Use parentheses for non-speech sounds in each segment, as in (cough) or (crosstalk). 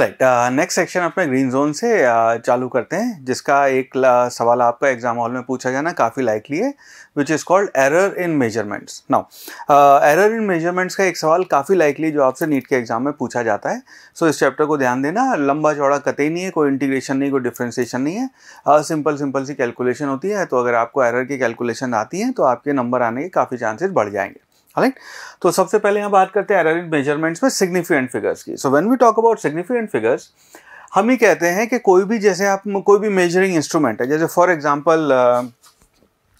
right next section अपने green zone से uh, चालू करते हैं जिसका एक uh, सवाल आपका एग्जाम हॉल में पूछा जाना काफ़ी लाइकली है which is called error in measurements now error in measurements का एक सवाल काफ़ी लाइकली जो आपसे नीट के एग्जाम में पूछा जाता है सो so, इस चैप्टर को ध्यान देना लंबा चौड़ा कतई नहीं है कोई इंटीग्रेशन नहीं कोई डिफ्रेंसिएशन नहीं है सिंपल uh, सिंपल सी कैलकुलेशन होती है तो अगर आपको एरर की कैलकुलेशन आती है तो आपके नंबर आने के काफ़ी चांसेस बढ़ जाएंगे राइट तो सबसे पहले हम बात करते हैं एरर इन मेजरमेंट्स में सिग्निफिकेंट फिगर्स की so when we talk about significant figures हम ही कहते हैं कि कोई भी जैसे आप कोई भी मेजरिंग इंस्ट्रूमेंट है जैसे फॉर एग्जाम्पल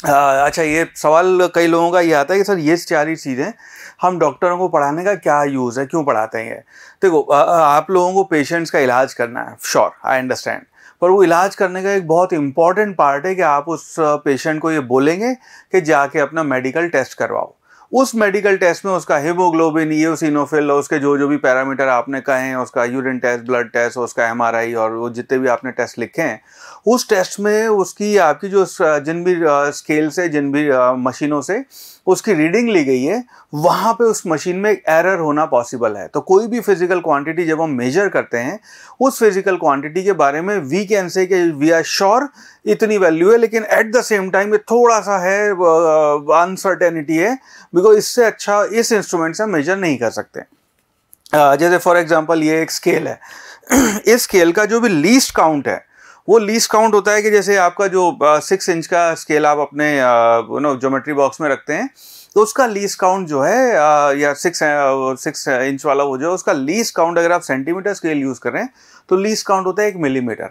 अच्छा ये सवाल कई लोगों का ये आता है कि सर ये सारी चीज़ें हम डॉक्टरों को पढ़ाने का क्या यूज़ है क्यों पढ़ाते हैं ये देखो आप लोगों को पेशेंट्स का इलाज करना है श्योर आई अंडरस्टैंड पर वो इलाज करने का एक बहुत इंपॉर्टेंट पार्ट है कि आप उस पेशेंट को ये बोलेंगे कि जाके अपना मेडिकल टेस्ट करवाओ उस मेडिकल टेस्ट में उसका हीमोग्लोबिन ईओसिनोफिल उसके जो जो भी पैरामीटर आपने कहे हैं उसका यूरिन टेस्ट ब्लड टेस्ट उसका आई और वो जितने भी आपने टेस्ट लिखे हैं उस टेस्ट में उसकी आपकी जो जिन भी स्केल से जिन भी मशीनों से उसकी रीडिंग ली गई है वहाँ पे उस मशीन में एरर होना पॉसिबल है तो कोई भी फिजिकल क्वांटिटी जब हम मेजर करते हैं उस फिजिकल क्वांटिटी के बारे में वी कैन से कि वी आर श्योर इतनी वैल्यू है लेकिन एट द सेम टाइम ये थोड़ा सा है अनसर्टेनिटी है को इससे अच्छा इस इंस्ट्रूमेंट से मेजर नहीं कर सकते जैसे फॉर एग्जांपल ये एक स्केल है (clears throat) इस स्केल का जो भी लीस्ट काउंट है वो लीस्ट काउंट होता है कि जैसे आपका जो सिक्स इंच का स्केल आप अपने नो ज्योमेट्री बॉक्स में रखते हैं तो उसका लीस काउंट जो है आ, या सिक्स सिक्स इंच वाला वो जो है उसका लीस काउंट अगर आप सेंटीमीटर स्केल यूज़ करें तो लीस काउंट होता है एक मिलीमीटर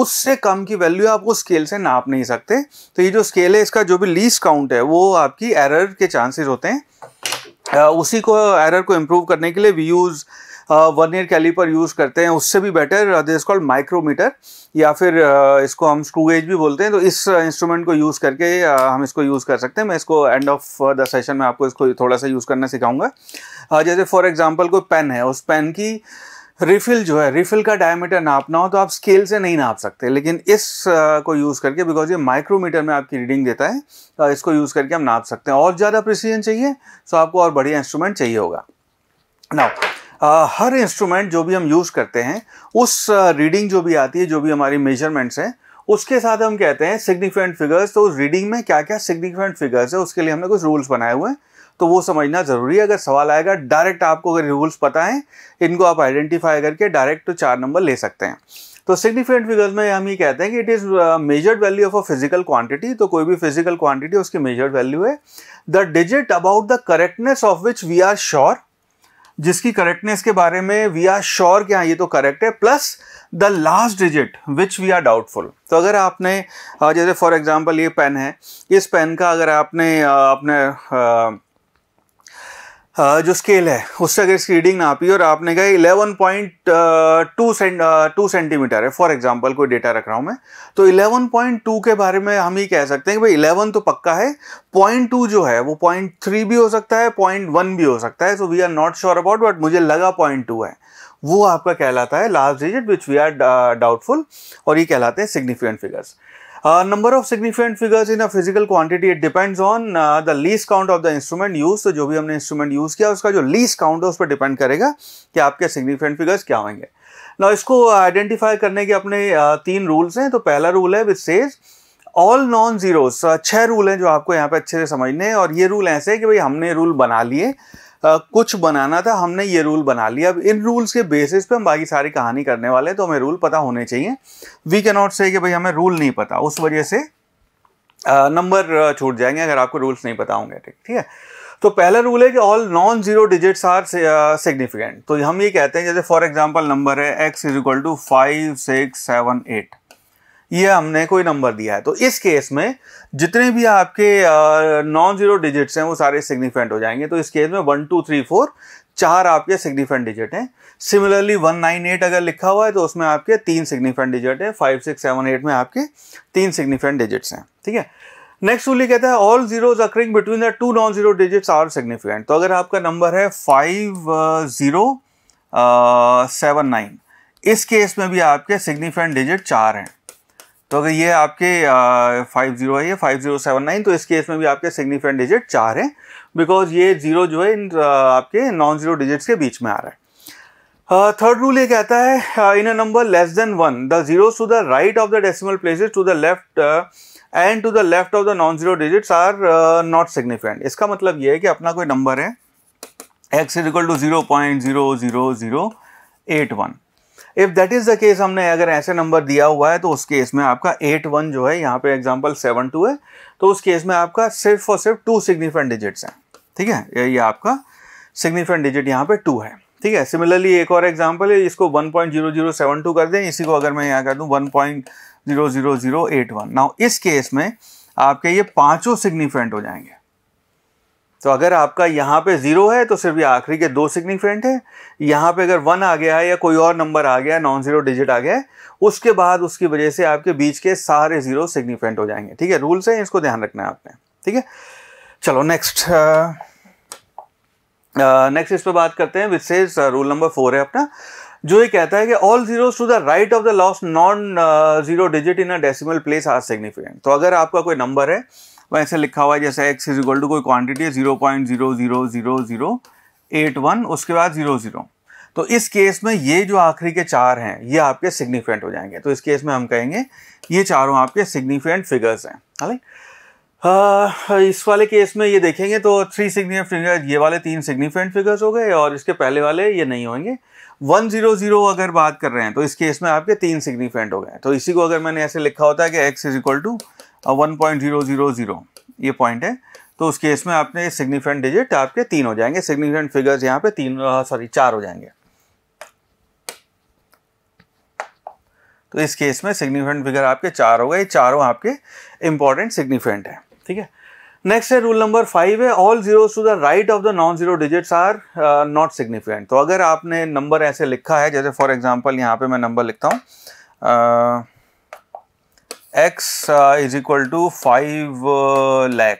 उससे कम की वैल्यू आप उस स्केल से नाप नहीं सकते तो ये जो स्केल है इसका जो भी लीस काउंट है वो आपकी एरर के चांसेस होते हैं आ, उसी को एरर को इम्प्रूव करने के लिए we use vernier caliper use करते हैं उससे भी बेटर दिस कॉल्ड माइक्रोमीटर या फिर uh, इसको हम स्क्रू गेज भी बोलते हैं तो इस इंस्ट्रूमेंट uh, को यूज़ करके uh, हम इसको यूज़ कर सकते हैं मैं इसको एंड ऑफ द सेशन में आपको इसको थोड़ा सा यूज़ करना सिखाऊंगा जैसे फॉर एग्जाम्पल कोई पेन है उस पेन की रिफिल जो है रिफिल का डायमीटर नापना हो तो आप स्केल से नहीं नाप सकते लेकिन इस को यूज़ करके बिकॉज ये माइक्रोमीटर में आपकी रीडिंग देता है तो इसको यूज़ करके हम नाप सकते हैं और ज़्यादा प्रिसीजन चाहिए सो तो आपको और बढ़िया इंस्ट्रूमेंट चाहिए होगा नाउ आ, हर इंस्ट्रूमेंट जो भी हम यूज़ करते हैं उस रीडिंग जो भी आती है जो भी हमारी मेजरमेंट्स हैं उसके साथ हम कहते हैं सिग्निफिकेंट फिगर्स तो उस रीडिंग में क्या क्या सिग्निफिकेंट फिगर्स है उसके लिए हमने कुछ रूल्स बनाए हुए हैं तो वो समझना ज़रूरी है अगर सवाल आएगा डायरेक्ट आपको अगर रूल्स पता है इनको आप आइडेंटिफाई करके डायरेक्ट तो चार नंबर ले सकते हैं तो सिग्निफिकेंट फिगर्स में हम ये कहते हैं कि it is measured value of a physical quantity तो कोई भी फिजिकल क्वांटिटी उसकी मेजर्ड वैल्यू है the digit about the correctness of which we are sure जिसकी करेक्टनेस के बारे में वी आर श्योर कि हाँ ये तो करेक्ट है plus the last digit which we are doubtful तो अगर आपने जैसे फॉर एग्जांपल ये पेन है इस पेन का अगर आपने अपने जो स्केल है उससे अगर इसकी रीडिंग नापी और आपने कहा eleven point two cent two centimetre है फॉर एग्जांपल कोई डेटा रख रहा हूँ मैं तो इलेवन पॉइंट टू के बारे में हम ही कह सकते हैं कि भाई इलेवन तो पक्का है पॉइंट टू जो है वो पॉइंट थ्री भी हो सकता है पॉइंट वन भी हो सकता है so we are not sure about but मुझे लगा पॉइंट टू है वो आपका कहलाता है last digit which we are doubtful और ये कहलाते हैं significant figures number of significant figures in a physical quantity it depends on the least count of the instrument use तो जो भी हमने इंस्ट्रूमेंट यूज किया उसका जो लीस काउंट है उस पर डिपेंड करेगा कि आपके सिग्निफिकेंट फिगर्स क्या होंगे ना इसको आइडेंटिफाई uh, करने के अपने uh, तीन रूल्स हैं तो पहला रूल है with says all non zeros छह रूल हैं जो आपको यहाँ पे अच्छे से समझने हैं और ये रूल ऐसे हैं कि भाई हमने रूल बना लिए कुछ बनाना था हमने ये रूल बना लिया अब इन रूल्स के बेसिस पे हम बाकी सारी कहानी करने वाले हैं तो हमें रूल पता होने चाहिए वी कैन नॉट से कि भाई हमें रूल नहीं पता उस वजह से नंबर छूट जाएंगे अगर आपको रूल्स नहीं पता होंगे ठीक ठीक है तो पहला रूल है कि all non zero digits are significant तो हम ये कहते हैं जैसे फॉर एग्जाम्पल नंबर है x is equal to five six seven eight ये हमने कोई नंबर दिया है तो इस केस में जितने भी आपके नॉन जीरो डिजिट्स हैं वो सारे सिग्निफिकेंट हो जाएंगे तो इस केस में वन टू थ्री फोर चार आपके सिग्निफिकेंट डिजिट हैं सिमिलरली वन नाइन एट अगर लिखा हुआ है तो उसमें आपके तीन सिग्निफिकेंट डिजिट है फाइव सिक्स सेवन एट में आपके तीन सिग्निफिकेंट डिजिट्स हैं ठीक है नेक्स्ट रूल कहते हैं all zeros occurring between the two non zero digits are significant तो अगर आपका नंबर है फाइव जीरो सेवन नाइन इस केस में भी आपके सिग्निफिकेंट डिजिट चार हैं तो अगर ये आपके फाइव जीरो है ये फाइव जीरो सेवन नाइन तो इस केस में भी आपके सिग्निफिकेंट डिजिट चार हैं बिकॉज ये जीरो जो है इन आपके नॉन जीरो डिजिट्स के बीच में आ रहा है थर्ड रूल ये कहता है in a number less than one the zero to the right of the decimal places to the left and to the left of the non zero digits are not significant इसका मतलब ये है कि अपना कोई नंबर है x is equal to zero point zero zero zero eight one if that is the case हमने अगर ऐसे नंबर दिया हुआ है तो उस केस में आपका एट वन जो है यहाँ पे एग्जाम्पल सेवन टू है तो उस केस में आपका सिर्फ और सिर्फ टू सिग्निफिकेंट डिजिट्स हैं ठीक है ये आपका सिग्निफिकेंट डिजिट यहाँ पे टू है ठीक है सिमिलरली एक और एग्जाम्पल है इसको one point zero zero seven two कर दें इसी को अगर मैं यहाँ कर दूँ one point zero zero zero eight one now इस केस में आपके ये पाँचों सिग्निफिकेंट हो जाएंगे तो अगर आपका यहाँ पे ज़ीरो है तो सिर्फ ये आखिरी के दो सिग्निफिकेंट हैं यहाँ पे अगर वन आ गया है या कोई और नंबर आ गया नॉन ज़ीरो डिजिट आ गया है उसके बाद उसकी वजह से आपके बीच के सारे ज़ीरो सिग्निफिकेंट हो जाएंगे ठीक है रूल्स हैं इसको ध्यान रखना है आपने ठीक है चलो नेक्स्ट नेक्स्ट uh, uh, इस पर बात करते हैं which says rule number four है अपना जो ये कहता है कि all zeros to the right of the last non zero digit in a decimal place are significant तो अगर आपका कोई नंबर है वैसे ऐसे लिखा हुआ है जैसे एक्स इज इक्वल टू कोई क्वांटिटी है zero point zero zero zero zero eight one उसके बाद जीरो जीरो तो इस केस में ये जो आखिरी के चार हैं ये आपके सिग्निफिकेंट हो जाएंगे तो इस केस में हम कहेंगे ये चारों आपके सिग्निफिकेंट फिगर्स हैं हालांकि इस वाले केस में ये देखेंगे तो थ्री सिग्निफिकेंट फिगर ये वाले तीन सिग्निफिकेंट फिगर्स हो गए और इसके पहले वाले ये नहीं होंगे वन जीरो जीरो अगर बात कर रहे हैं तो इस केस में आपके तीन सिग्निफिकेंट हो गए तो इसी को अगर मैंने ऐसे लिखा होता है कि एक्स इज इक्वल टू और one point zero zero zero ये पॉइंट है तो उस केस में आपने सिग्निफिकेंट डिजिट आपके तीन हो जाएंगे सिग्निफिकेंट फिगर्स यहाँ पे तीन सॉरी चार हो जाएंगे तो इस केस में सिग्निफिकेंट फिगर आपके चार हो गए चारों आपके इंपॉर्टेंट सिग्निफिकेंट है ठीक है नेक्स्ट है रूल नंबर फाइव है all zero to the right of the non zero digits are not significant तो अगर आपने नंबर ऐसे लिखा है जैसे फॉर एग्जांपल यहाँ पे मैं नंबर लिखता हूँ x uh, is equal to 5 uh,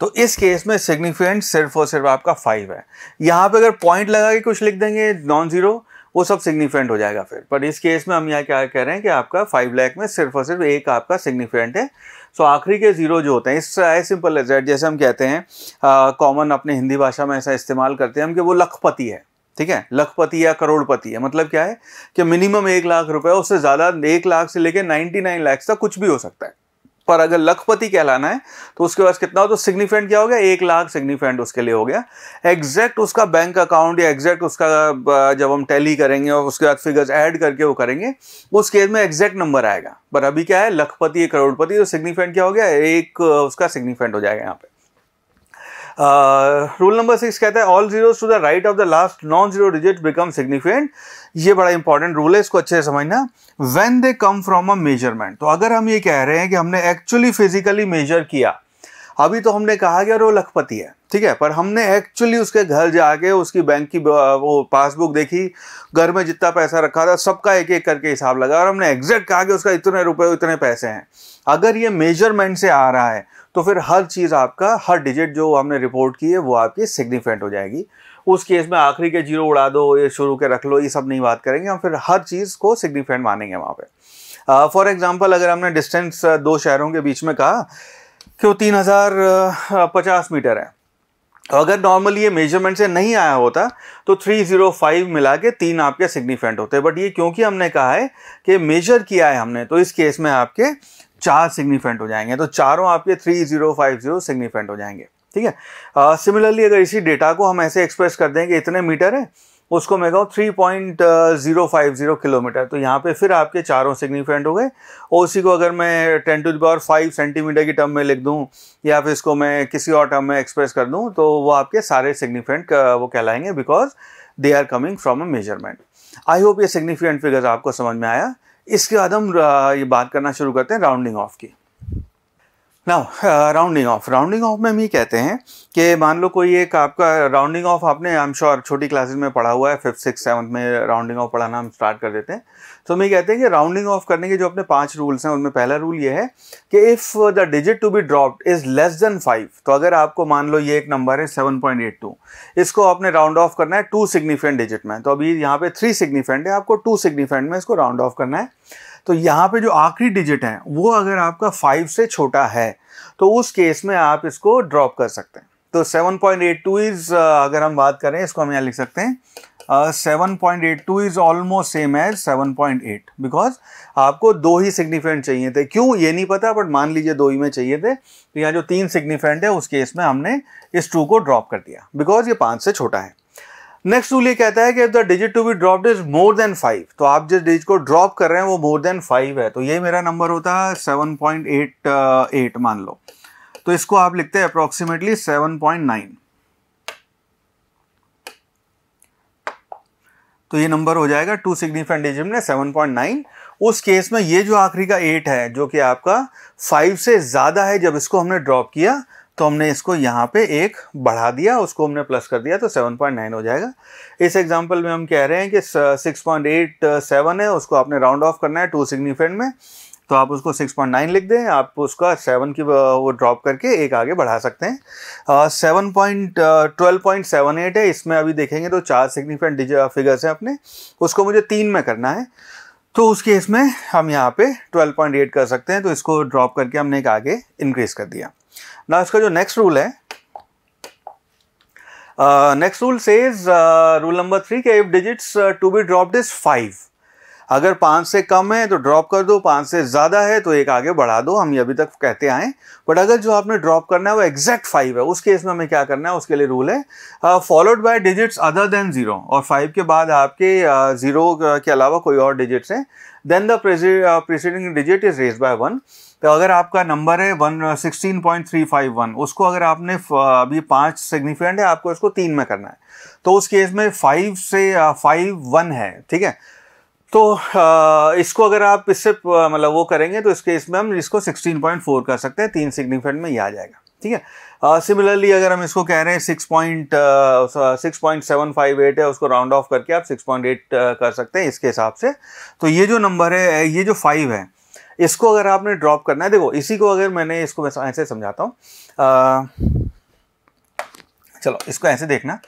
तो इस केस में सिग्निफिकेंट सिर्फ और सिर्फ आपका फाइव है यहां पे अगर पॉइंट लगा के कुछ लिख देंगे नॉन ज़ीरो वो सब सिग्निफिकेंट हो जाएगा फिर पर इस केस में हम यहाँ क्या कह रहे हैं कि आपका फाइव लैख में सिर्फ और सिर्फ एक आपका सिग्निफिकेंट है सो आखिरी के ज़ीरो जो होते हैं इस एज सिंपल एज जैसे हम कहते हैं कॉमन uh, अपने हिंदी भाषा में ऐसा इस्तेमाल करते हैं हम कि वो लखपति है ठीक है लखपति या करोड़पति है मतलब क्या है कि मिनिमम एक लाख रुपए उससे ज़्यादा एक लाख से लेकर नाइनटी नाइन लैक्स तक कुछ भी हो सकता है पर अगर लखपति कहलाना है तो उसके पास कितना हो तो सिग्निफिकेंट क्या हो गया एक लाख सिग्निफिकेंट उसके लिए हो गया एग्जैक्ट उसका बैंक अकाउंट या एग्जैक्ट उसका जब हम टैली करेंगे और उसके बाद फिगर्स ऐड करके वो करेंगे उस केस में एग्जैक्ट नंबर आएगा पर अभी क्या है लखपति करोड़पति तो सिग्निफिकेंट क्या हो गया एक उसका सिग्निफिकेंट हो जाएगा यहाँ पे रूल नंबर सिक्स कहता है all zeros to the right of the last non zero digit become significant ये बड़ा इंपॉर्टेंट रूल है इसको अच्छे से समझना when they come from a measurement तो अगर हम ये कह रहे हैं कि हमने एक्चुअली फिजिकली मेजर किया अभी तो हमने कहा कि वो लखपति है ठीक है पर हमने एक्चुअली उसके घर जाके उसकी बैंक की uh, वो पासबुक देखी घर में जितना पैसा रखा था सबका एक एक करके हिसाब लगा और हमने एग्जैक्ट कहा कि उसका इतने रुपए इतने पैसे हैं अगर ये मेजरमेंट से आ रहा है तो फिर हर चीज़ आपका हर डिजिट जो हमने रिपोर्ट की है वो आपकी सिग्निफिकेंट हो जाएगी उस केस में आखिरी के जीरो उड़ा दो ये शुरू के रख लो ये सब नहीं बात करेंगे हम फिर हर चीज़ को सिग्निफिकेंट मानेंगे वहाँ पर फॉर एग्ज़ाम्पल अगर हमने डिस्टेंस दो शहरों के बीच में कहा कि वो तीन हज़ार पचास मीटर है तो अगर नॉर्मली ये मेजरमेंट से नहीं आया होता तो 305 मिला के तीन आपके सिग्निफिकेंट होते बट ये क्योंकि हमने कहा है कि मेजर किया है हमने तो इस केस में आपके चार सिग्निफेंट हो जाएंगे तो चारों आपके three zero five zero significant हो जाएंगे ठीक है सिमिलरली अगर इसी डेटा को हम ऐसे एक्सप्रेस कर दें कि इतने मीटर है उसको मैं कहूँ three point zero five zero kilometre तो यहाँ पे फिर आपके चारों सिग्निफेंट हो गए और उसी को अगर मैं ten to the power five centimetre की टर्म में लिख दूँ या फिर इसको मैं किसी और टर्म में एक्सप्रेस कर दूँ तो वो आपके सारे सिग्निफेंट वो कहलाएंगे because they are coming from a measurement I hope ये सिग्निफिकेंट फिगर्स आपको समझ में आया इसके बाद हम ये बात करना शुरू करते हैं राउंडिंग ऑफ की now rounding off rounding off में हम ये कहते हैं कि मान लो कोई एक आपका राउंडिंग ऑफ आपने आई एम श्योर छोटी क्लासेस में पढ़ा हुआ है फिफ्थ सिक्स सेवन्थ में राउंडिंग ऑफ पढ़ाना हम स्टार्ट कर देते हैं तो हम ये कहते हैं कि राउंडिंग ऑफ करने के जो अपने पांच रूल्स हैं उनमें पहला रूल ये है कि if the digit to be dropped is less than five तो अगर आपको मान लो ये एक नंबर है सेवन पॉइंट एट टू इसको आपने राउंड ऑफ करना है टू सिग्निफिकेंट डिजिट में तो अभी यहाँ पे थ्री सिग्निफिकेंट है आपको टू सिग्निफिकेंट में इसको राउंड ऑफ करना है तो यहाँ पे जो आखिरी डिजिट है वो अगर आपका फाइव से छोटा है तो उस केस में आप इसको ड्रॉप कर सकते हैं तो seven point eight two is अगर हम बात करें इसको हम यहाँ लिख सकते हैं at 7.82 is almost same as 7.8 because आपको दो ही सिग्निफिकेंट चाहिए थे क्यों ये नहीं पता बट मान लीजिए दो ही में चाहिए थे तो यहाँ जो तीन सिग्निफिकेंट है उस केस में हमने इस टू को ड्रॉप कर दिया बिकॉज ये पाँच से छोटा है नेक्स्ट रूल ये कहता है कि if the digit to be dropped is more than five तो आप जिस डिजिट को ड्रॉप कर रहे हैं वो मोर देन फाइव है तो ये मेरा नंबर होता है सेवन पॉइंट एट एट मान लो तो इसको आप लिखते हैं अप्रॉक्सीमेटली सेवन पॉइंट नाइन तो ये नंबर हो जाएगा टू सिग्निफिकेंट डिजिट में नाइन उस केस में ये जो आखिरी का एट है जो कि आपका फाइव से ज़्यादा है जब इसको हमने ड्रॉप किया तो हमने इसको यहाँ पे एक बढ़ा दिया उसको हमने प्लस कर दिया तो 7.9 हो जाएगा इस एग्जांपल में हम कह रहे हैं कि 6.87 है उसको आपने राउंड ऑफ करना है टू सिग्निफिकेंट में तो आप उसको 6.9 लिख दें आप उसका सेवन की वो ड्रॉप करके एक आगे बढ़ा सकते हैं seven point twelve point seven eight है इसमें अभी देखेंगे तो चार सिग्निफिकेंट फिगर्स हैं अपने उसको मुझे तीन में करना है तो उस केस में हम यहाँ पे 12.8 कर सकते हैं तो इसको ड्रॉप करके हमने एक आगे इंक्रीज कर दिया ना इसका जो नेक्स्ट रूल है next rule says rule number three के if digits to be dropped is five अगर पाँच से कम है तो ड्रॉप कर दो पाँच से ज़्यादा है तो एक आगे बढ़ा दो हम ये अभी तक कहते आए बट अगर जो आपने ड्रॉप करना है वो एग्जैक्ट फाइव है उस केस में हमें क्या करना है उसके लिए रूल है followed by digits other than zero और फाइव के बाद आपके ज़ीरो uh, uh, के अलावा कोई और डिजिट्स हैं then the preceding digit is raised by one तो अगर आपका नंबर है one sixteen point three five one उसको अगर आपने uh, अभी पाँच सिग्निफिकेंट है आपको इसको तीन में करना है तो उस केस में फाइव से फाइव वन है ठीक है तो इसको अगर आप इससे मतलब वो करेंगे तो इसके इसमें हम इसको 16.4 कर सकते हैं तीन सिग्निफिकेंट में ये आ जाएगा ठीक है सिमिलरली अगर हम इसको कह रहे हैं six point six point seven five eight है उसको राउंड ऑफ करके आप सिक्स पॉइंट एट कर सकते हैं इसके हिसाब से तो ये जो नंबर है ये जो फाइव है इसको अगर आपने ड्रॉप करना है देखो इसी को अगर मैंने इसको मैं ऐसे समझाता हूँ चलो इसको ऐसे देखना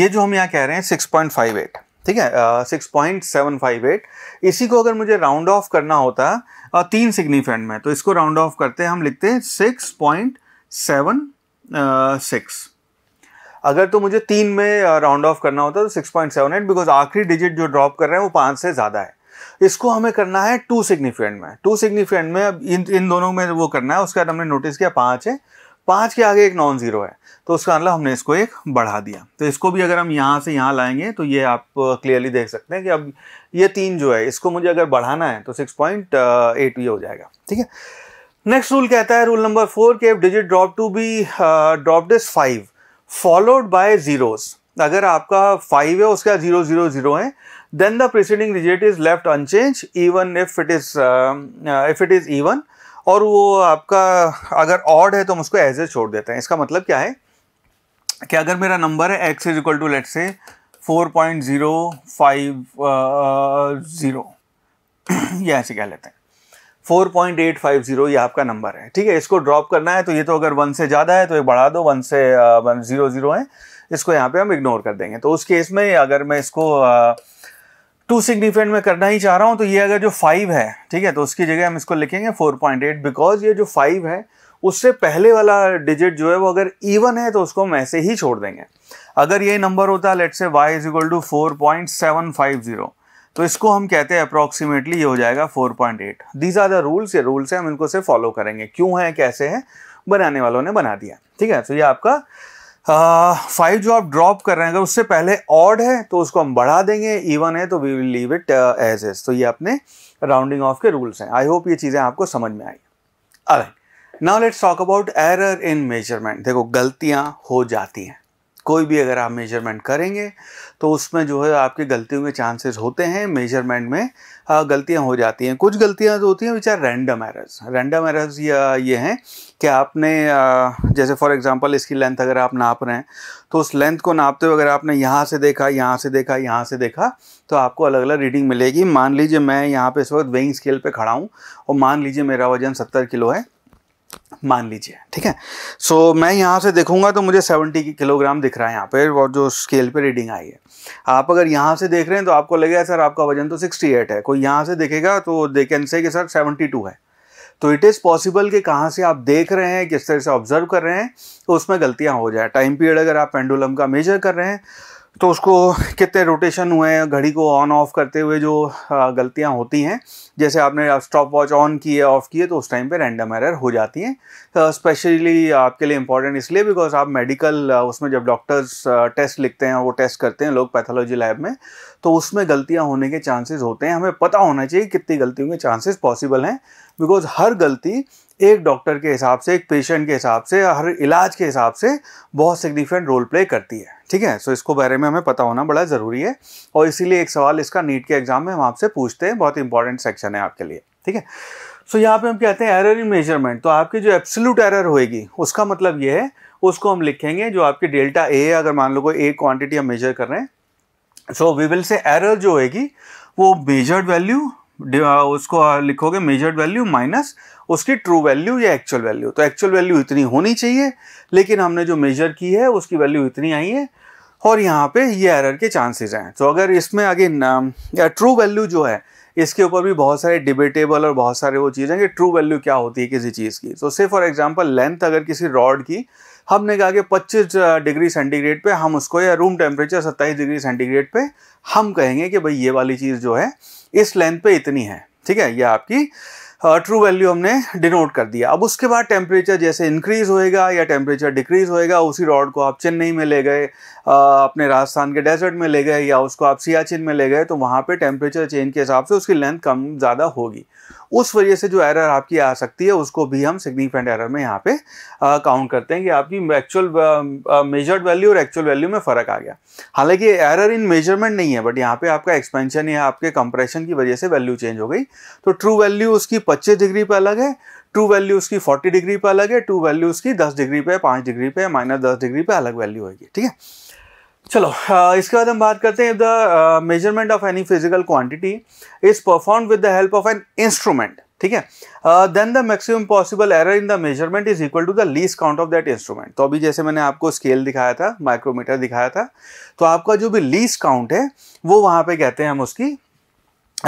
ये जो हम यहाँ कह रहे हैं सिक्स पॉइंट फाइव एट ठीक है six point seven five eight इसी को अगर मुझे राउंड ऑफ करना होता uh, तीन सिग्निफेंट में तो इसको राउंड ऑफ करते हैं हम लिखते हैं सिक्स पॉइंट सेवन सिक्स अगर तो मुझे तीन में राउंड uh, ऑफ करना होता तो six point seven eight because आखिरी डिजिट जो ड्रॉप कर रहे हैं वो पाँच से ज़्यादा है इसको हमें करना है टू सिग्निफिकेंट में टू सिग्निफिकेंट में अब इन इन दोनों में वो करना है उसके बाद हमने नोटिस किया पाँच है पाँच के आगे एक नॉन ज़ीरो है तो उसका मतलब हमने इसको एक बढ़ा दिया तो इसको भी अगर हम यहाँ से यहाँ लाएंगे तो ये आप क्लियरली देख सकते हैं कि अब ये तीन जो है इसको मुझे अगर बढ़ाना है तो सिक्स पॉइंट एट ये हो जाएगा ठीक है नेक्स्ट रूल कहता है रूल नंबर फोर के digit drop to be drop this five followed by zeros अगर आपका फाइव है उसका जीरो जीरो जीरो है then the preceding digit is left unchanged even if it is if it is even और वो आपका अगर ऑड है तो हम उसको एज ए छोड़ देते हैं इसका मतलब क्या है कि अगर मेरा नंबर है x is equal to let say four point zero five zero ये ऐसे कह लेते हैं four point eight five zero ये आपका नंबर है ठीक है इसको ड्रॉप करना है तो ये तो अगर वन से ज़्यादा है तो ये बढ़ा दो वन से वन ज़ीरो ज़ीरो है इसको यहाँ पे हम इग्नोर कर देंगे तो उस केस में अगर मैं इसको uh, टू सिग्निफिकेंट में करना ही चाह रहा हूं तो ये अगर जो फाइव है ठीक है तो उसकी जगह हम इसको लिखेंगे फोर पॉइंट एट बिकॉज ये जो फाइव है उससे पहले वाला डिजिट जो है वो अगर इवन है तो उसको हम ऐसे ही छोड़ देंगे अगर ये नंबर होता let say y is equal to four point seven five zero तो इसको हम कहते हैं अप्रोक्सीमेटली ये हो जाएगा four eight these are the rules ये रूल्स हैं हम इनको से फॉलो करेंगे क्यों है कैसे है बनाने वालों ने बना दिया ठीक है तो ये आपका फाइव जो आप ड्रॉप कर रहे हैं अगर उससे पहले ऑड है तो उसको हम बढ़ा देंगे इवन है तो we will leave it as as तो ये अपने राउंडिंग ऑफ के रूल्स हैं आई होप ये चीज़ें आपको समझ में आई अरे now let's talk about error in measurement देखो गलतियाँ हो जाती हैं कोई भी अगर आप मेजरमेंट करेंगे तो उसमें जो है आपके गलतियों के चांसेस होते हैं मेजरमेंट में गलतियां हो जाती हैं कुछ गलतियां जो होती हैं which are random errors random errors या ये हैं कि आपने जैसे फॉर एग्जांपल इसकी लेंथ अगर आप नाप रहे हैं तो उस लेंथ को नापते हुए अगर आपने यहाँ से देखा यहाँ से देखा यहाँ से देखा तो आपको अलग अलग रीडिंग मिलेगी मान लीजिए मैं यहाँ पर इस वक्त वेइंग स्केल पर खड़ा हूँ और मान लीजिए मेरा वजन सत्तर किलो है मान लीजिए ठीक है सो so, मैं यहाँ से देखूंगा तो मुझे 70 किलोग्राम दिख रहा है यहाँ पे और जो स्केल पे रीडिंग आई है आप अगर यहाँ से देख रहे हैं तो आपको लगेगा सर आपका वजन तो 68 है कोई यहाँ से देखेगा तो दे कैन से कि सर 72 है तो इट इज़ पॉसिबल कि कहाँ से आप देख रहे हैं किस तरह से ऑब्जर्व कर रहे हैं तो उसमें गलतियाँ हो जाए टाइम पीरियड अगर आप पेंडुलम का मेजर कर रहे हैं तो उसको कितने रोटेशन हुए हैं घड़ी को ऑन ऑफ करते हुए जो गलतियां होती हैं जैसे आपने स्टॉप वॉच ऑन किए ऑफ़ किए तो उस टाइम पे रैंडम एरर हो जाती हैं स्पेशली आपके लिए इंपॉर्टेंट इसलिए बिकॉज आप मेडिकल उसमें जब डॉक्टर्स टेस्ट लिखते हैं वो टेस्ट करते हैं लोग पैथोलॉजी लैब में तो उसमें गलतियाँ होने के चांसेस होते हैं हमें पता होना चाहिए कितनी गलतियों के चांसेस पॉसिबल हैं बिकॉज हर गलती एक डॉक्टर के हिसाब से एक पेशेंट के हिसाब से हर इलाज के हिसाब से बहुत सिग्निफिकेंट रोल प्ले करती है ठीक है सो so, इसको बारे में हमें पता होना बड़ा ज़रूरी है और इसीलिए एक सवाल इसका नीट के एग्जाम में हम आपसे पूछते हैं बहुत इंपॉर्टेंट सेक्शन है आपके लिए ठीक है सो यहाँ पे हम कहते हैं एरर इन मेजरमेंट तो आपकी जो एब्सोल्यूट एरर होएगी उसका मतलब ये है उसको हम लिखेंगे जो आपकी डेल्टा ए अगर मान लो कोई ए क्वांटिटी हम मेजर कर रहे हैं so we will say error जो होगी वो मेजर्ड वैल्यू उसको लिखोगे मेजर्ड वैल्यू माइनस उसकी ट्रू वैल्यू या एक्चुअल वैल्यू तो एक्चुअल वैल्यू इतनी होनी चाहिए लेकिन हमने जो मेजर की है उसकी वैल्यू इतनी आई है और यहाँ पे ये एरर के चांसेस हैं तो अगर इसमें आगे ट्रू वैल्यू जो है इसके ऊपर भी बहुत सारे डिबेटेबल और बहुत सारे वो चीज़ें कि ट्रू वैल्यू क्या होती है किसी चीज़ की तो से फॉर एग्जांपल लेंथ अगर किसी रॉड की हमने कहा कि 25 डिग्री सेंटीग्रेड पे हम उसको या रूम टेम्परेचर 27 डिग्री सेंटीग्रेड पे हम कहेंगे कि भाई ये वाली चीज़ जो है इस लेंथ पे इतनी है ठीक है ये आपकी ट्रू uh, वैल्यू हमने डिनोट कर दिया अब उसके बाद टेम्परेचर जैसे इंक्रीज होएगा या टेम्परेचर डिक्रीज होएगा उसी रॉड को आप चेन्नई में ले गए अपने राजस्थान के डेजर्ट में ले गए या उसको आप सियाचिन में ले गए तो वहाँ पे टेम्परेचर चेंज के हिसाब से उसकी लेंथ कम ज़्यादा होगी उस वजह से जो एरर आपकी आ सकती है उसको भी हम सिग्निफिकेंट एरर में यहाँ पे काउंट करते हैं कि आपकी एक्चुअल मेजर्ड वैल्यू और एक्चुअल वैल्यू में फ़र्क आ गया हालांकि एरर इन मेजरमेंट नहीं है बट यहाँ पे आपका एक्सपेंशन या आपके कंप्रेशन की वजह से वैल्यू चेंज हो गई तो ट्रू वैल्यू उसकी पच्चीस डिग्री पर अलग है ट्रू वैल्यू उसकी फोर्टी डिग्री पर अलग है ट्रू वैल्यू उसकी दस डिग्री पे पाँच डिग्री पे माइनस दस डिग्री पर अलग वैल्यू होगी ठीक है चलो uh, इसके बाद हम बात करते हैं the measurement of any physical quantity is perform with the help of an instrument ठीक है then the maximum possible error in the measurement is equal to the least count of that instrument तो अभी जैसे मैंने आपको scale दिखाया था micrometer दिखाया था तो आपका जो भी लीस्ट काउंट है वो वहाँ पे कहते हैं हम उसकी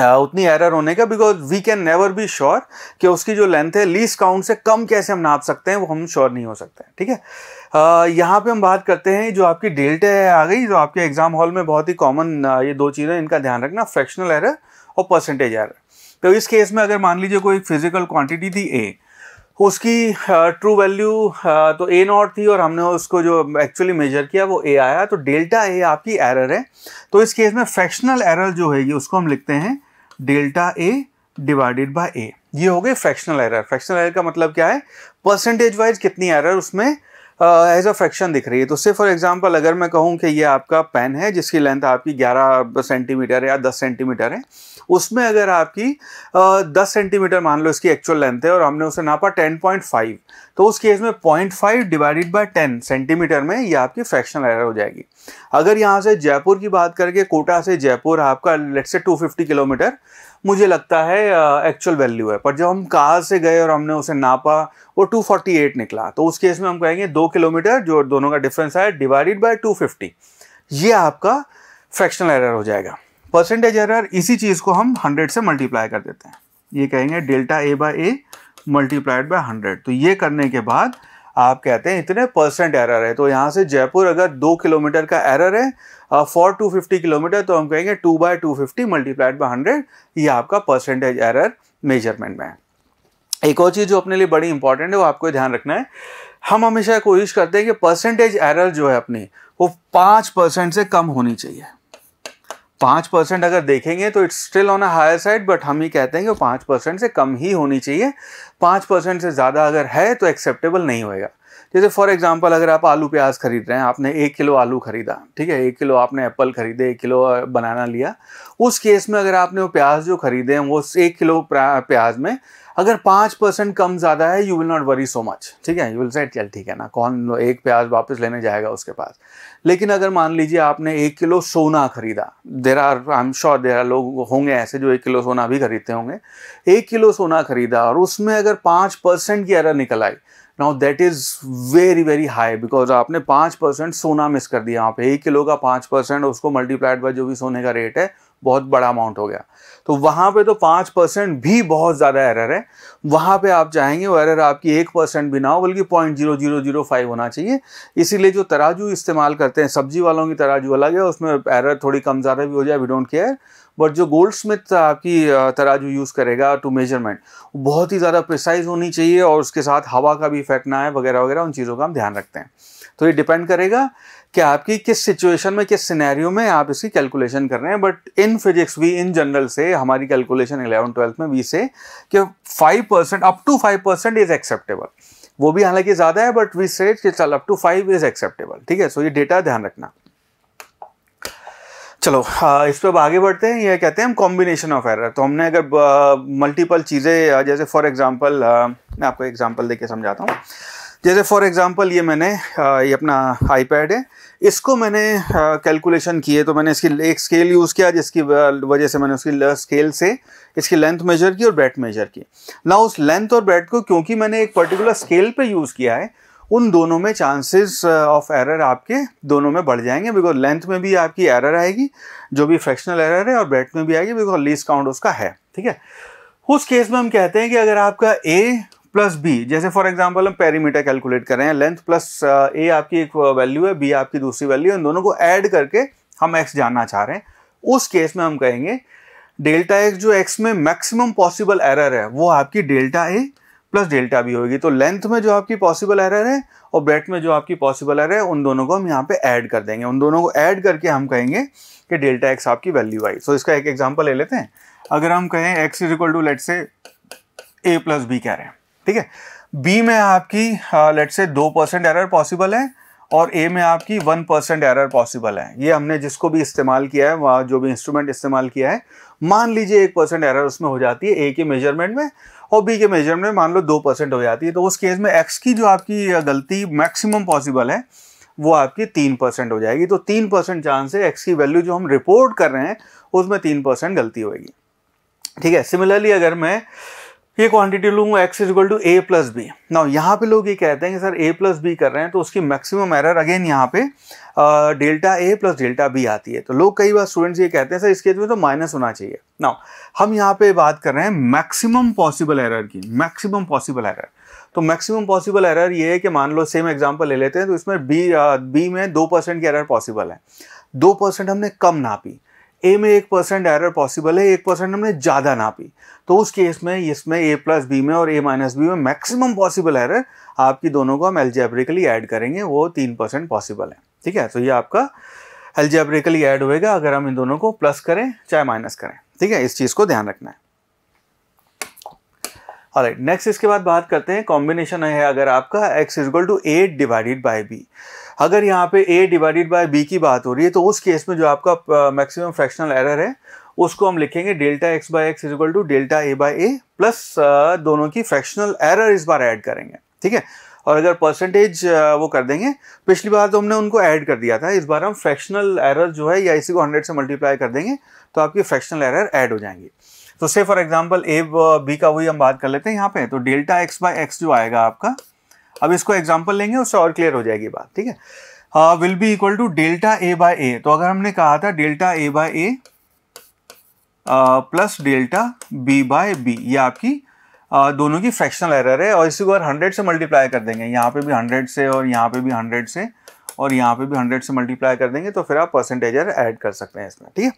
उतनी एरर होने का because we can never be sure कि उसकी जो लेंथ है लीस्ट काउंट से कम कैसे हम नाप सकते हैं वो हम श्योर नहीं हो सकते हैं ठीक है यहाँ पे हम बात करते हैं जो आपकी डेल्टे आ गई जो आपके एग्जाम हॉल में बहुत ही कॉमन ये दो चीज़ें इनका ध्यान रखना फ्रैक्शनल एरर और परसेंटेज एरर तो इस केस में अगर मान लीजिए कोई फिजिकल क्वांटिटी थी ए उसकी ट्रू वैल्यू तो ए नॉट थी और हमने उसको जो एक्चुअली मेजर किया वो ए आया तो डेल्टा ए आपकी एरर है तो इस केस में फ्रैक्शनल एरर जो है ये उसको हम लिखते हैं delta A divided by A ये हो गए फ्रैक्शनल एरर फ्रैक्शनल एरर का मतलब क्या है परसेंटेज वाइज कितनी एरर उसमें एज अ फ्रैक्शन दिख रही है तो सिर्फ फॉर एग्जांपल अगर मैं कहूँ कि ये आपका पेन है जिसकी लेंथ आपकी 11 सेंटीमीटर या 10 सेंटीमीटर है उसमें अगर आपकी uh, 10 सेंटीमीटर मान लो इसकी एक्चुअल लेंथ है और हमने उसे नापा 10.5 तो उस केस में point five divided by ten centimetre में ये आपकी फ्रैक्शनल एरर हो जाएगी अगर यहाँ से जयपुर की बात करके कोटा से जयपुर आपका लेट से टू फिफ्टी किलोमीटर मुझे लगता है एक्चुअल वैल्यू है पर जब हम कार से गए और हमने उसे नापा वो 248 निकला तो उस केस में हम कहेंगे दो किलोमीटर जो दोनों का डिफरेंस है डिवाइडेड बाय 250 ये आपका फ्रैक्शनल एरर हो जाएगा परसेंटेज एरर इसी चीज़ को हम हंड्रेड से मल्टीप्लाई कर देते हैं ये कहेंगे delta A by A multiplied by hundred तो ये करने के बाद आप कहते हैं इतने परसेंट एरर है तो यहाँ से जयपुर अगर दो किलोमीटर का एरर है फॉर टू फिफ्टी किलोमीटर तो हम कहेंगे two by two fifty multiplied by hundred ये आपका परसेंटेज एरर मेजरमेंट में है एक और चीज़ जो अपने लिए बड़ी इंपॉर्टेंट है वो आपको ध्यान रखना है हम हमेशा कोशिश करते हैं कि परसेंटेज एरर जो है अपनी वो पाँच परसेंट से कम होनी चाहिए पाँच परसेंट अगर देखेंगे तो it's still on a higher side but हम ही कहते हैं कि पाँच परसेंट से कम ही होनी चाहिए पाँच परसेंट से ज़्यादा अगर है तो एक्सेप्टेबल नहीं होएगा जैसे फॉर एग्जांपल अगर आप आलू प्याज खरीद रहे हैं आपने एक किलो आलू खरीदा ठीक है एक किलो आपने एप्पल खरीदे एक किलो बनाना लिया उस केस में अगर आपने वो प्याज जो खरीदे हैं वो एक किलो प्याज में अगर पाँच परसेंट कम ज़्यादा है you will not worry so much ठीक है यू विल सेट चल ठीक है ना कौन एक प्याज वापस लेने जाएगा उसके पास लेकिन अगर मान लीजिए आपने एक किलो सोना खरीदा there are I am sure there are लोग होंगे ऐसे जो एक किलो सोना भी खरीदते होंगे एक किलो सोना खरीदा और उसमें अगर पाँच परसेंट की एरर निकल आई now that is very very high because आपने पाँच परसेंट सोना मिस कर दिया वहाँ पे एक किलो का पाँच परसेंट उसको मल्टीप्लाइड बाय जो भी सोने का रेट है बहुत बड़ा अमाउंट हो गया तो वहां पे तो पांच परसेंट भी बहुत ज़्यादा एरर है वहां पे आप चाहेंगे वो एरर आपकी एक परसेंट भी ना हो बल्कि point zero zero zero five होना चाहिए इसीलिए जो तराजू इस्तेमाल करते हैं सब्जी वालों की तराजू अलग है उसमें एरर थोड़ी कम ज़्यादा भी हो जाए वी डोंट केयर बट जो गोल्ड स्मिथ आपकी तराजू यूज़ करेगा टू मेजरमेंट बहुत ही ज़्यादा प्रिसाइज होनी चाहिए और उसके साथ हवा का भी इफेक्ट ना है वगैरह वगैरह उन चीज़ों का हम ध्यान रखते हैं तो ये डिपेंड करेगा कि आपकी किस सिचुएशन में किस सिनेरियो में आप इसकी कैलकुलेशन कर रहे हैं but in physics we in general say हमारी कैलकुलेशन इलेवन ट्वेल्थ में वी से कि five percent up to five percent is acceptable वो भी हालांकि ज़्यादा है बट वी सेट कि चल up to five is acceptable ठीक है सो ये डेटा ध्यान रखना चलो इस पर आगे बढ़ते हैं ये कहते हैं हम कॉम्बिनेशन ऑफ एरर तो हमने अगर मल्टीपल चीज़ें जैसे फॉर एग्जांपल मैं आपको एग्जांपल देके समझाता हूँ जैसे फॉर एग्जांपल ये मैंने ये अपना आईपैड है इसको मैंने कैलकुलेशन किए तो मैंने इसकी एक स्केल यूज़ किया जिसकी वजह से मैंने उसकी स्केल से इसकी लेंथ मेजर की और ब्रेथ मेजर की ना उस लेंथ और ब्रेथ को क्योंकि मैंने एक पर्टिकुलर स्केल पे यूज़ किया है उन दोनों में चांसेस ऑफ एरर आपके दोनों में बढ़ जाएंगे बिकॉज लेंथ में भी आपकी एरर आएगी जो भी फ्रैक्शनल एरर है और ब्रेथ में भी आएगी बिकॉज लीस काउंट उसका है ठीक है उस केस में हम कहते हैं कि अगर आपका ए प्लस बी जैसे फॉर एग्जांपल हम पेरीमीटर कैलकुलेट कर रहे हैं लेंथ प्लस ए आपकी एक वैल्यू है बी आपकी दूसरी वैल्यू है इन दोनों को ऐड करके हम एक्स जानना चाह रहे हैं उस केस में हम कहेंगे डेल्टा एक्स जो एक्स में मैक्सिमम पॉसिबल एरर है वो आपकी delta A plus delta B होगी तो लेंथ में जो आपकी पॉसिबल एरर है और ब्रेथ में जो आपकी पॉसिबल एरर है उन दोनों को हम यहाँ पे ऐड कर देंगे उन दोनों को ऐड करके हम कहेंगे कि डेल्टा एक्स आपकी वैल्यू आई सो so, इसका एक एग्जाम्पल ले लेते हैं अगर हम कहें X is equal to let say A plus B कह रहे हैं ठीक है बी में आपकी लेट से दो परसेंट एरर पॉसिबल है और ए में आपकी वन परसेंट एरर पॉसिबल है ये हमने जिसको भी इस्तेमाल किया है वहाँ जो भी इंस्ट्रूमेंट इस्तेमाल किया है मान लीजिए एक परसेंट एरर उसमें हो जाती है ए के मेजरमेंट में और बी के मेजरमेंट में मान लो दो परसेंट हो जाती है तो उस केस में एक्स की जो आपकी गलती मैक्सिमम पॉसिबल है वो आपकी तीन परसेंट हो जाएगी तो तीन परसेंट चांस है एक्स की वैल्यू जो हम रिपोर्ट कर रहे हैं उसमें तीन परसेंट गलती होगी ठीक है सिमिलरली अगर मैं ये क्वांटिटी लूंगा X is two A plus B ना यहाँ पे लोग ये कहते हैं कि सर ए प्लस बी कर रहे हैं तो उसकी मैक्सिमम एरर अगेन यहाँ पे delta A plus delta B आती है तो लोग कई बार स्टूडेंट्स ये कहते हैं सर इसके में तो माइनस होना चाहिए ना हम यहाँ पे बात कर रहे हैं मैक्सिमम पॉसिबल एरर की मैक्सिमम पॉसिबल एरर तो मैक्सिमम पॉसिबल एरर ये है कि मान लो सेम एग्जाम्पल ले लेते हैं तो इसमें बी बी में दो परसेंट की एरर पॉसिबल है दो परसेंट हमने कम नापी ए में एक परसेंट एरर पॉसिबल है एक परसेंट हमने ज़्यादा नापी तो उस केस में इसमें ए प्लस बी में और ए माइनस बी में मैक्सिमम पॉसिबल एरर आपकी दोनों को हम एल्जेब्रिकली ऐड करेंगे वो तीन परसेंट पॉसिबल है ठीक है तो ये आपका एल्जेब्रिकली ऐड होएगा अगर हम इन दोनों को प्लस करें चाहे माइनस करें ठीक है इस चीज़ को ध्यान रखना है और नेक्स्ट इसके बाद बात करते हैं कॉम्बिनेशन है अगर आपका X is equal to eight divided by B अगर यहाँ पे ए डिवाइडेड बाय बी की बात हो रही है तो उस केस में जो आपका मैक्सिमम फ्रैक्शनल एरर है उसको हम लिखेंगे delta X by X is equal to delta A by A plus दोनों की फ्रैक्शनल एरर इस बार ऐड करेंगे ठीक है और अगर परसेंटेज वो कर देंगे पिछली बार तो हमने उनको ऐड कर दिया था इस बार हम फ्रैक्शनल एरर जो है या इसी को हंड्रेड से मल्टीप्लाई कर देंगे तो आपकी फ्रैक्शनल एरर ऐड हो जाएंगी तो से फॉर एग्जाम्पल ए बी का वही हम बात कर लेते हैं यहाँ पे तो डेल्टा एक्स बाय एक्स जो आएगा आपका अब इसको एग्जाम्पल लेंगे उससे और क्लियर हो जाएगी बात ठीक है will be equal to delta A by A तो अगर हमने कहा था delta A by A plus delta B by B ये आपकी uh, दोनों की फ्रैक्शनल एरर है और इसी को अगर हंड्रेड से मल्टीप्लाई कर देंगे यहाँ पे भी हंड्रेड से और यहाँ पे भी हंड्रेड से और यहाँ पे भी हंड्रेड से मल्टीप्लाई कर देंगे तो फिर आप परसेंटेज ऐड कर सकते हैं इसमें ठीक है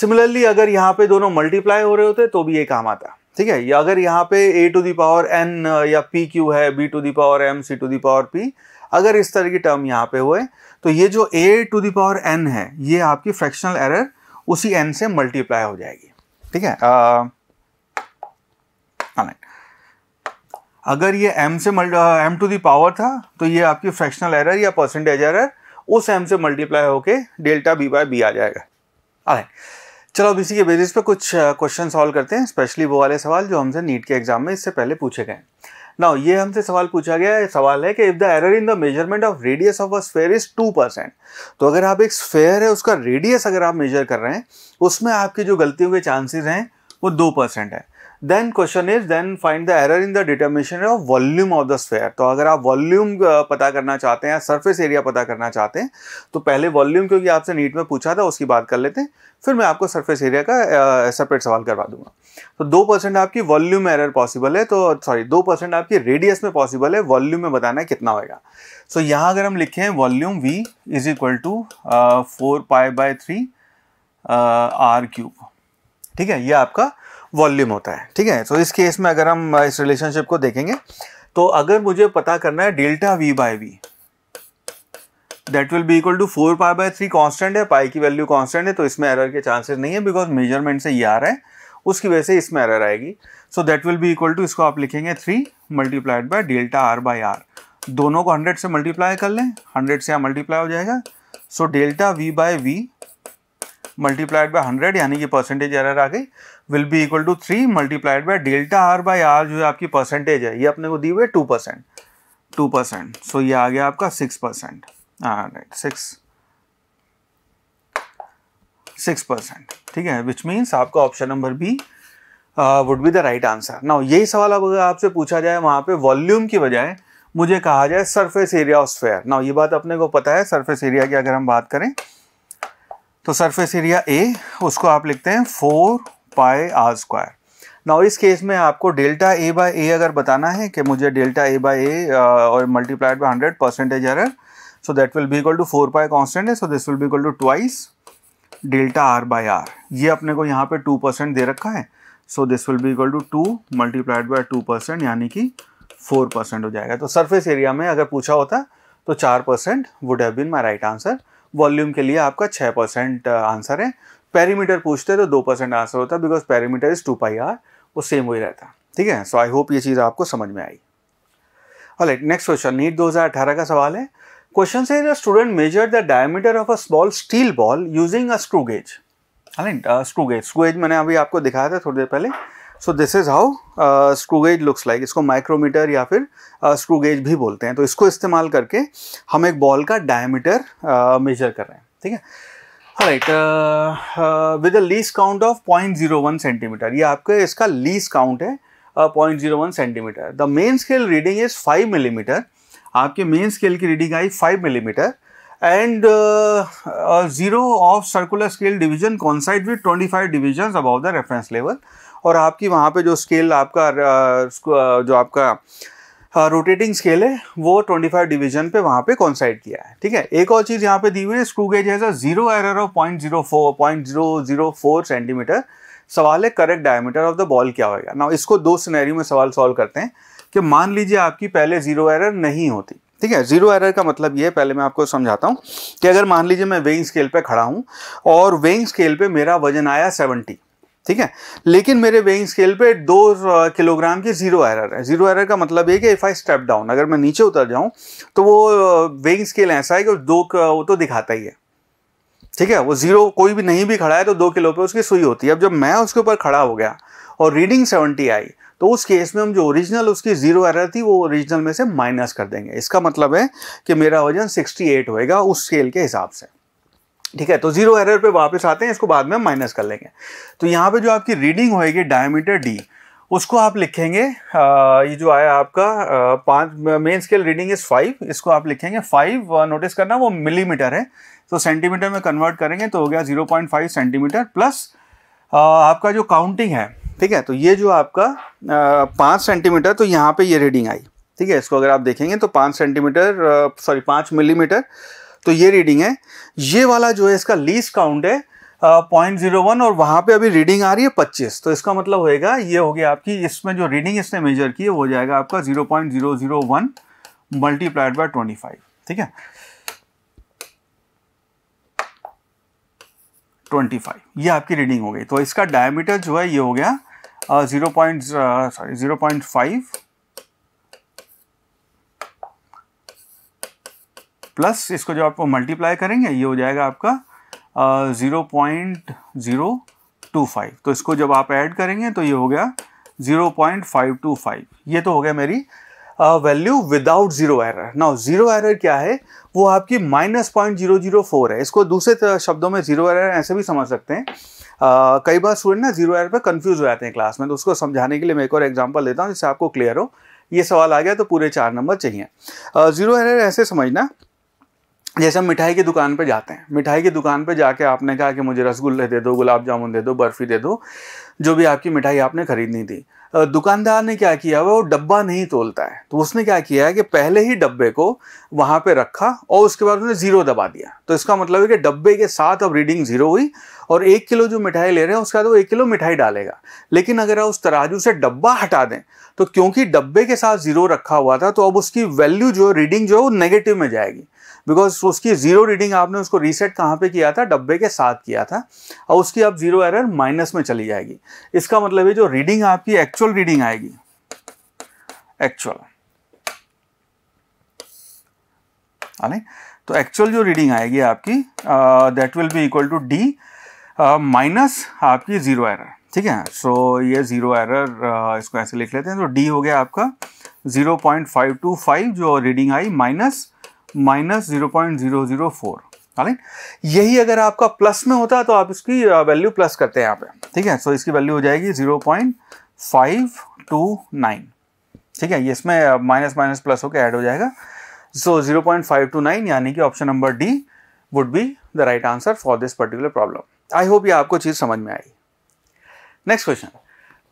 सिमिलरली uh, अगर यहाँ पे दोनों मल्टीप्लाई हो रहे होते तो भी ये काम आता ठीक है या अगर यहाँ पे A to the power N या पी क्यू है B to the power M C to the power P अगर इस तरह की टर्म यहाँ पे हुए तो ये जो A to the power N है ये आपकी फ्रैक्शनल एरर उसी एन से मल्टीप्लाई हो जाएगी ठीक है आ, uh, अगर ये एम से एम टू दी पावर था तो ये आपकी फ्रैक्शनल एरर या परसेंटेज एरर उस एम से मल्टीप्लाई होके डेल्टा बी बाय बी आ जाएगा चलो अब इसी के बेसिस पे कुछ क्वेश्चन सॉल्व करते हैं स्पेशली वो वाले सवाल जो हमसे नीट के एग्जाम में इससे पहले पूछे गए ना ये हमसे सवाल पूछा गया है सवाल है कि if the error in the measurement of radius of a sphere is two percent तो अगर आप एक स्फेयर है उसका रेडियस अगर आप मेजर कर रहे हैं उसमें आपकी जो गलती हुए चांसेस हैं वो दो परसेंट है then question is then find the error in the determination of volume of the sphere तो अगर आप वॉल्यूम पता करना चाहते हैं या सरफेस एरिया पता करना चाहते हैं तो पहले वॉल्यूम क्योंकि आपसे नीट में पूछा था उसकी बात कर लेते हैं फिर मैं आपको सरफेस एरिया का सेपरेट सवाल करवा दूंगा तो दो परसेंट आपकी वॉल्यूम एरर पॉसिबल है तो सॉरी दो परसेंट आपकी रेडियस में पॉसिबल है वॉल्यूम में बताना है कितना होएगा सो so, यहाँ अगर हम लिखें volume V is equal to four pi by three R cube ठीक है ये आपका वॉल्यूम होता है ठीक है तो इस केस में अगर हम इस रिलेशनशिप को देखेंगे तो अगर मुझे पता करना है delta V by V that will be equal to four pi by three constant है पाई की वैल्यू कॉन्स्टेंट है तो इसमें एरर के चांसेस नहीं है बिकॉज मेजरमेंट से ये आ रहा है उसकी वजह से इसमें एरर आएगी so that will be equal to इसको आप लिखेंगे three multiplied by delta R by R दोनों को हंड्रेड से मल्टीप्लाई कर लें हंड्रेड से यहाँ मल्टीप्लाई हो जाएगा so delta V by V multiplied by hundred यानी कि परसेंटेज एरर आ गई will be equal to three multiplied by delta R by R जो है आपकी परसेंटेज है ये अपने को दी हुई है two percent two percent so ये आ गया आपका six percent right six six percent ठीक है विच मीन्स आपका option number B would be the right answer ना यही सवाल अब अगर आपसे पूछा जाए वहाँ पे वॉल्यूम की बजाय मुझे कहा जाए सरफेस एरिया ऑफ स्फेयर ना ये बात अपने को पता है सरफेस एरिया की अगर हम बात करें तो सरफेस एरिया ए उसको आप लिखते हैं four pi R square now इस केस में आपको डेल्टा ए बाय ए अगर बताना है कि मुझे डेल्टा ए बाय ए और multiplied by hundred percentage error so that will be equal to four pi constant है so this will be equal to twice delta R by R ये अपने को यहाँ पे टू परसेंट दे रखा है so this will be equal to two multiplied by two percent यानी कि फोर परसेंट हो जाएगा तो सरफेस एरिया में अगर पूछा होता तो चार percent would have been my right answer volume के लिए आपका छः परसेंट आंसर है पैरीमीटर पूछते तो दो परसेंट आंसर होता because perimeter is two pi R वो सेम वही रहता ठीक है सो आई होप ये चीज़ आपको समझ में आई राइट नेक्स्ट क्वेश्चन नीट 2018 का सवाल है question says student measure the diameter of a small steel ball using a screw gauge right screw gauge screw gauge मैंने अभी आपको दिखाया था थोड़ी देर पहले so this is how screw gauge looks like इसको माइक्रोमीटर या फिर स्क्रू uh, गेज भी बोलते हैं तो इसको इस्तेमाल करके हम एक बॉल का डायमीटर मेजर uh, कर रहे हैं ठीक है right with a least count of point zero one centimetre ये आपके इसका लीस काउंट है point zero one centimetre the main scale reading is five millimetre आपके मेन स्केल की रीडिंग आई five millimetre and zero of circular scale division coincide with twenty five division about the reference level और आपकी वहाँ पे जो scale आपका uh, uh, जो आपका रोटेटिंग हाँ, स्केल है वो 25 डिवीजन पे वहाँ पे कॉन्साइड किया है ठीक है एक और चीज़ यहाँ पे दी हुई है screw gauge has zero error of point zero four point zero zero four centimetre सवाल है correct diameter of the ball क्या होगा ना इसको दो सिनेरियो में सवाल सॉल्व करते हैं कि मान लीजिए आपकी पहले जीरो एरर नहीं होती ठीक है जीरो एरर का मतलब ये है पहले मैं आपको समझाता हूँ कि अगर मान लीजिए मैं वेइंग स्केल पर खड़ा हूँ और वेइंग स्केल पर मेरा वजन आया सेवेंटी ठीक है लेकिन मेरे वेइंग स्केल पे दो किलोग्राम की जीरो एरर है जीरो एरर का मतलब ये कि इफ़ आई स्टेप डाउन अगर मैं नीचे उतर जाऊं तो वो वेइंग स्केल ऐसा है कि दो वो तो दिखाता ही है ठीक है वो जीरो कोई भी नहीं भी खड़ा है तो दो किलो पे उसकी सुई होती है अब जब मैं उसके ऊपर खड़ा हो गया और रीडिंग सेवेंटी आई तो उस केस में हम जो ओरिजिनल उसकी जीरो एरर थी वो ओरिजिनल में से माइनस कर देंगे इसका मतलब है कि मेरा वजन सिक्सटी एट होएगा उस स्केल के हिसाब से ठीक है तो जीरो एरर पे वापस आते हैं इसको बाद में माइनस कर लेंगे तो यहाँ पे जो आपकी रीडिंग होएगी डायमीटर डी उसको आप लिखेंगे ये जो आया आपका पांच पाँच main scale reading is five इसको आप लिखेंगे फाइव नोटिस करना वो मिलीमीटर है तो सेंटीमीटर में कन्वर्ट करेंगे तो हो गया zero point five centimetre plus आपका जो काउंटिंग है ठीक है तो ये जो आपका पाँच सेंटीमीटर तो यहाँ पर ये रीडिंग आई ठीक है इसको अगर आप देखेंगे तो पाँच सेंटीमीटर सॉरी पाँच मिलीमीटर तो ये रीडिंग है ये वाला जो है इसका लीस्ट काउंट है पॉइंट जीरो वन और वहाँ पे अभी रीडिंग आ रही है पच्चीस तो इसका मतलब होएगा ये हो गया आपकी इसमें जो रीडिंग इसने मेजर की है वो जाएगा आपका zero point zero zero one multiplied by twenty five ठीक है ट्वेंटी फाइव ये आपकी रीडिंग हो गई तो इसका डायमीटर जो है ये हो गया zero point sorry zero point five plus इसको जब आपको मल्टीप्लाई करेंगे ये हो जाएगा आपका zero point zero two five तो इसको जब आप ऐड करेंगे तो ये हो गया zero point five two five ये तो हो गया मेरी value without zero error now zero error क्या है वो आपकी minus point zero zero four है इसको दूसरे शब्दों में ज़ीरो एरर ऐसे भी समझ सकते हैं Uh, कई बार स्टूडेंट ना जीरो एयर पर कंफ्यूज हो जाते हैं क्लास में तो उसको समझाने के लिए मैं एक और एग्जांपल देता हूँ जिससे आपको क्लियर हो ये सवाल आ गया तो पूरे चार नंबर चाहिए जीरो uh, एरर ऐसे समझना जैसे हम मिठाई की दुकान पर जाते हैं मिठाई की दुकान पर जाके आपने कहा कि मुझे रसगुल्ले दे दो गुलाब जामुन दे दो बर्फ़ी दे दो जो भी आपकी मिठाई आपने खरीदनी थी दुकानदार ने क्या किया वो डब्बा नहीं तोलता है तो उसने क्या किया है कि पहले ही डब्बे को वहाँ पे रखा और उसके बाद उसने ज़ीरो दबा दिया तो इसका मतलब है कि डब्बे के साथ अब रीडिंग ज़ीरो हुई और एक किलो जो मिठाई ले रहे हैं उसके बाद वो तो एक किलो मिठाई डालेगा लेकिन अगर आप उस तराजू से डब्बा हटा दें तो क्योंकि डब्बे के साथ ज़ीरो रखा हुआ था तो अब उसकी वैल्यू जो रीडिंग जो है वो नेगेटिव में जाएगी बिकॉज उसकी ज़ीरो रीडिंग आपने उसको रीसेट कहाँ पे किया था डब्बे के साथ किया था और उसकी अब ज़ीरो एरर माइनस में चली जाएगी इसका मतलब है जो रीडिंग आपकी एक्चुअल रीडिंग आएगी एक्चुअल तो एक्चुअल जो रीडिंग आएगी आपकी that will be equal to D minus आपकी ज़ीरो एरर ठीक है सो so, ये ज़ीरो एरर इसको ऐसे लिख लेते हैं तो डी हो गया आपका 0.525 जो रीडिंग आई minus minus zero point zero zero four right यही अगर आपका प्लस में होता तो आप इसकी वैल्यू प्लस करते हैं यहाँ पे ठीक है सो so, इसकी वैल्यू हो जाएगी zero point five two nine ठीक है ये इसमें माइनस माइनस प्लस होकर ऐड हो जाएगा so zero point five two nine यानी कि option number D would be the right answer for this particular problem I hope ये आपको चीज़ समझ में आई next question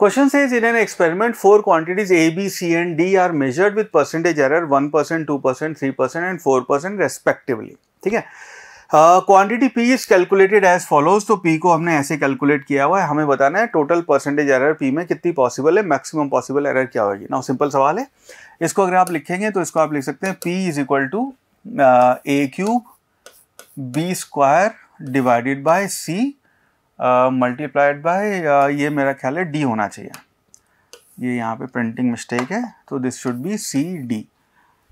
experiment four quantities A B C and D are measured with percentage error one percent two percent three percent and four percent respectively ठीक है quantity P is calculated as follows तो P को हमने ऐसे calculate किया हुआ है हमें बताना है टोटल परसेंटेज एरर पी में कितनी पॉसिबल है मैक्सिमम पॉसिबल एरर क्या होगी ना सिंपल सवाल है इसको अगर आप लिखेंगे तो इसको आप लिख सकते हैं P is equal to A cube B square divided by C multiplied by ये मेरा ख्याल है डी होना चाहिए ये यहाँ पे प्रिंटिंग मिस्टेक है तो this should be C D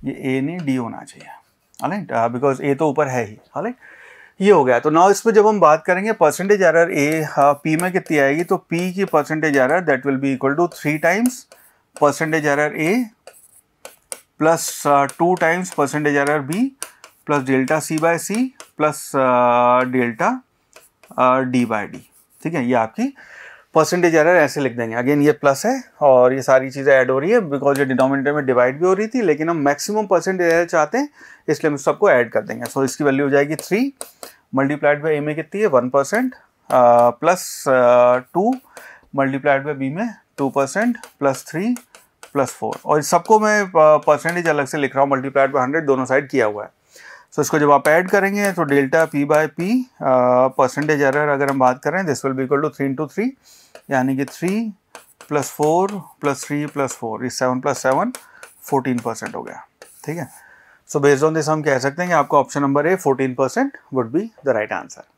ये ए नहीं डी होना चाहिए राइट बिकॉज ए तो ऊपर है ही राइट ये हो गया तो नाउ इस पर जब हम बात करेंगे परसेंटेज आर ए पी में कितनी आएगी तो पी की percentage error that will be equal to three times percentage error A plus two times percentage error B plus delta C by C plus delta D by D ठीक है ये आपकी percentage error ऐसे लिख देंगे again ये plus है और ये सारी चीज़ें ऐड हो रही है बिकॉज ये डिनोमिनेटर में डिवाइड भी हो रही थी लेकिन हम मैक्सिमम परसेंटेज एरर चाहते हैं इसलिए हम सबको ऐड कर देंगे सो so, इसकी वैल्यू हो जाएगी थ्री मल्टीप्लाइड बाई ए में कितनी है one percent plus two multiplied by B में two percent plus three plus four और सबको मैं परसेंटेज अलग से लिख रहा हूँ मल्टीप्लाइड बाई हंड्रेड दोनों साइड किया हुआ है सो इसको जब आप ऐड करेंगे तो delta P by P percentage error अगर हम बात करें this will be equal to three into three यानी कि three plus four plus three plus four इस seven plus seven fourteen percent हो गया ठीक है सो बेस्ड ऑन दिस हम कह सकते हैं कि आपका option number A fourteen percent would be the right answer